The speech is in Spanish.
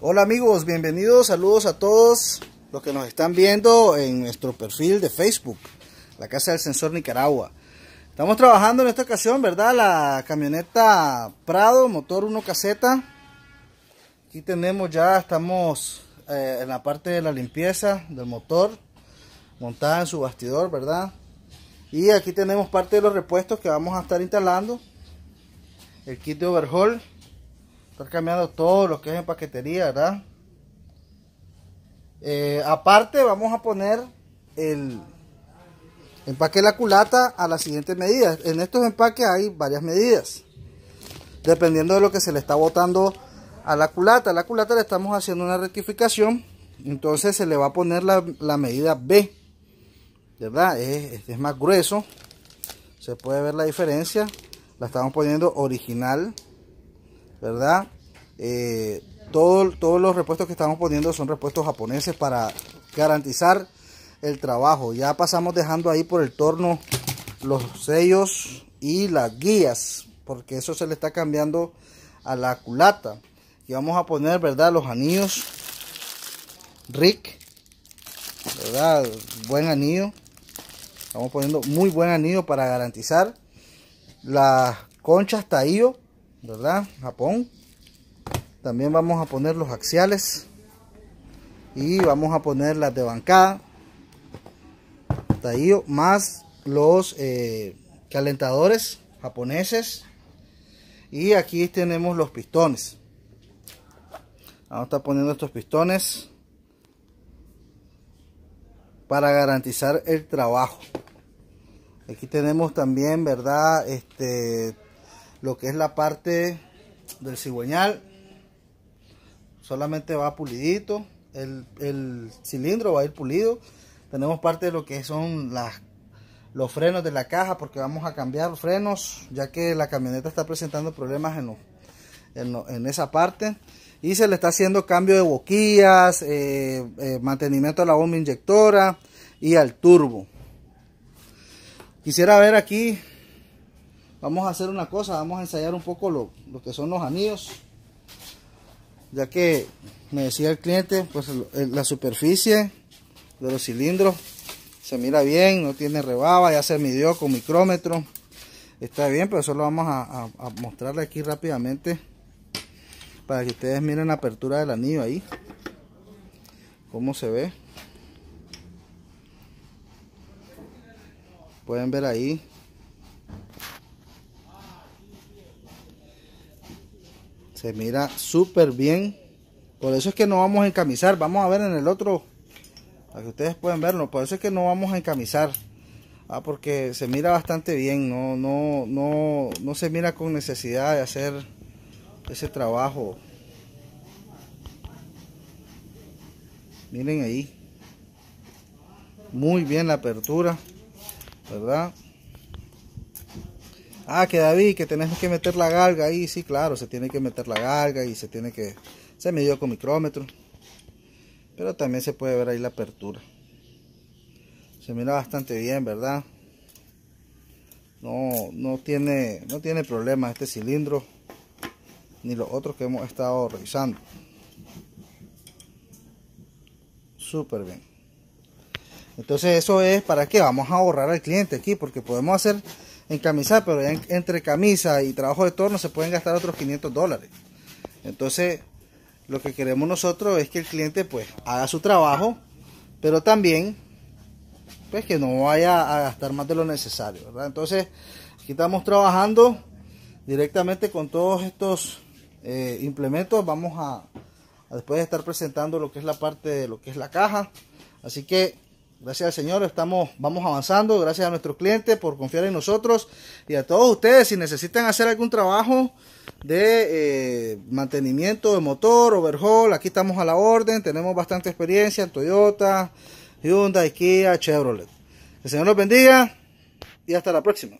Hola amigos, bienvenidos, saludos a todos los que nos están viendo en nuestro perfil de Facebook, la Casa del Sensor Nicaragua. Estamos trabajando en esta ocasión, ¿verdad? La camioneta Prado, motor 1 caseta. Aquí tenemos ya, estamos eh, en la parte de la limpieza del motor, montada en su bastidor, ¿verdad? Y aquí tenemos parte de los repuestos que vamos a estar instalando. El kit de overhaul Estar cambiando todo lo que es empaquetería, ¿verdad? Eh, aparte vamos a poner el empaque de la culata a las siguientes medidas. En estos empaques hay varias medidas. Dependiendo de lo que se le está botando a la culata. A la culata le estamos haciendo una rectificación. Entonces se le va a poner la, medida B. ¿Verdad? Es, este es más grueso. Se puede ver la diferencia. La estamos poniendo original. ¿Verdad? Eh, todos los repuestos que estamos poniendo son repuestos japoneses para garantizar el trabajo. Ya pasamos dejando ahí por el torno los sellos y las guías, porque eso se le está cambiando a la culata. Y vamos a poner, ¿verdad? Los anillos Rick, ¿verdad? Buen anillo. Estamos poniendo muy buen anillo para garantizar las conchas Taío, ¿verdad? Japón. También vamos a poner los axiales. Y vamos a poner las de bancada. ahí, más los eh, calentadores japoneses. Y aquí tenemos los pistones. Vamos a estar poniendo estos pistones para garantizar el trabajo. Aquí tenemos también, ¿verdad? Este, lo que es la parte del cigüeñal solamente va pulidito, el, cilindro va a ir pulido. Tenemos parte de lo que son las, los frenos de la caja porque vamos a cambiar frenos ya que la camioneta está presentando problemas en, en, esa parte. Y se le está haciendo cambio de boquillas, eh, eh, mantenimiento a la bomba inyectora y al turbo. Quisiera ver aquí, vamos a hacer una cosa, vamos a ensayar un poco lo, lo que son los anillos ya que me decía el cliente pues eh, la superficie de los cilindros se mira bien no tiene rebaba ya se midió con micrómetro está bien pero eso lo vamos a, a mostrarle aquí rápidamente para que ustedes miren la apertura del anillo ahí cómo se ve pueden ver ahí Se mira súper bien. Por eso es que no vamos a encamisar. Vamos a ver en el otro. Para que ustedes puedan verlo. Por eso es que no vamos a encamisar. Ah, porque se mira bastante bien. No, no, no, no se mira con necesidad de hacer ese trabajo. Miren ahí. Muy bien la apertura. ¿Verdad? ah, que David, que tenemos que meter la galga ahí, sí, claro, se tiene que meter la galga y se tiene que, se midió con micrómetro, pero también se puede ver ahí la apertura, se mira bastante bien, ¿verdad? No, no tiene, no tiene problema este cilindro, ni los otros que hemos estado revisando, súper bien. Entonces eso es para qué, vamos a ahorrar al cliente aquí, porque podemos hacer en camisa, pero entre camisa y trabajo de torno se pueden gastar otros 500 dólares. Entonces, lo que queremos nosotros es que el cliente pues haga su trabajo, pero también pues que no vaya a gastar más de lo necesario, Entonces, aquí estamos trabajando directamente con todos estos eh, implementos. Vamos a, a después de estar presentando lo que es la parte de lo que es la caja. Así que Gracias al Señor, estamos, vamos avanzando. Gracias a nuestros clientes por confiar en nosotros. Y a todos ustedes, si necesitan hacer algún trabajo de eh, mantenimiento de motor, overhaul, aquí estamos a la orden. Tenemos bastante experiencia en Toyota, Hyundai, Kia, Chevrolet. el Señor los bendiga y hasta la próxima.